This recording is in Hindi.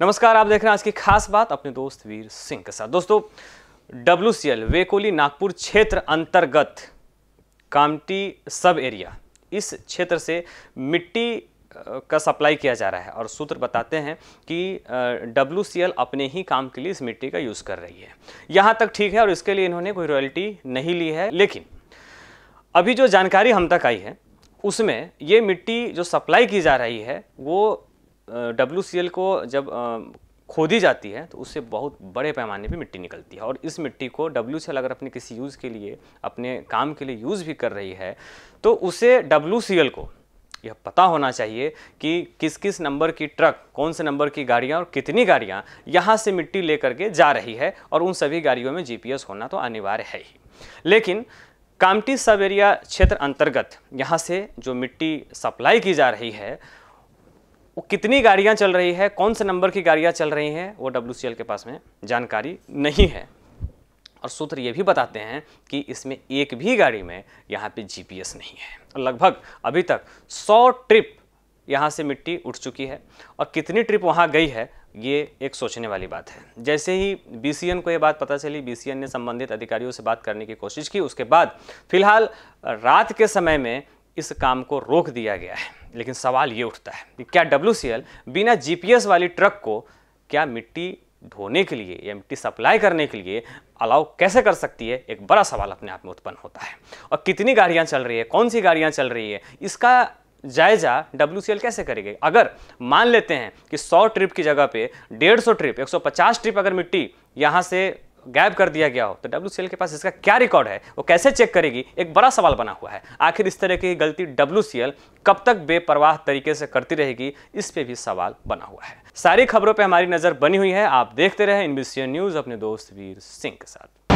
नमस्कार आप देख रहे हैं आज की खास बात अपने दोस्त वीर सिंह के साथ दोस्तों W C L Wekoli Nagpur क्षेत्र अंतर्गत कामटी सब एरिया इस क्षेत्र से मिट्टी का सप्लाई किया जा रहा है और सूत्र बताते हैं कि डब्ल्यू सी एल अपने ही काम के लिए इस मिट्टी का यूज़ कर रही है यहाँ तक ठीक है और इसके लिए इन्होंने कोई रॉयल्टी नहीं ली है लेकिन अभी जो जानकारी हम तक आई है उसमें ये मिट्टी जो सप्लाई की जा रही है वो डब्ल्यू को जब खोदी जाती है तो उससे बहुत बड़े पैमाने पे मिट्टी निकलती है और इस मिट्टी को डब्ल्यू सी अगर अपने किसी यूज़ के लिए अपने काम के लिए यूज़ भी कर रही है तो उसे डब्ल्यू को यह पता होना चाहिए कि किस किस नंबर की ट्रक कौन से नंबर की गाड़ियाँ और कितनी गाड़ियाँ यहाँ से मिट्टी ले करके जा रही है और उन सभी गाड़ियों में जीपीएस होना तो अनिवार्य है ही लेकिन कामटी सब एरिया क्षेत्र अंतर्गत यहाँ से जो मिट्टी सप्लाई की जा रही है वो कितनी गाड़ियाँ चल रही है कौन से नंबर की गाड़ियाँ चल रही हैं वो डब्ल्यू के पास में जानकारी नहीं है और सूत्र ये भी बताते हैं कि इसमें एक भी गाड़ी में यहाँ पे जी नहीं है लगभग अभी तक 100 ट्रिप यहाँ से मिट्टी उठ चुकी है और कितनी ट्रिप वहाँ गई है ये एक सोचने वाली बात है जैसे ही बी को ये बात पता चली बी ने संबंधित अधिकारियों से बात करने की कोशिश की उसके बाद फिलहाल रात के समय में इस काम को रोक दिया गया है लेकिन सवाल ये उठता है कि क्या डब्ल्यू बिना जीपीएस वाली ट्रक को क्या मिट्टी ढोने के लिए या मिट्टी सप्लाई करने के लिए अलाउ कैसे कर सकती है एक बड़ा सवाल अपने आप में उत्पन्न होता है और कितनी गाड़ियाँ चल रही है कौन सी गाड़ियाँ चल रही है इसका जायजा डब्ल्यू कैसे करेगी अगर मान लेते हैं कि 100 ट्रिप की जगह पे 150 ट्रिप 150 ट्रिप अगर मिट्टी यहाँ से गायब कर दिया गया हो तो डब्ल्यू के पास इसका क्या रिकॉर्ड है वो कैसे चेक करेगी एक बड़ा सवाल बना हुआ है आखिर इस तरह की गलती डब्ल्यू कब तक बेपरवाह तरीके से करती रहेगी इस पर भी सवाल बना हुआ है सारी खबरों पर हमारी नज़र बनी हुई है आप देखते रहे इनबीसी न्यूज़ अपने दोस्त वीर सिंह के साथ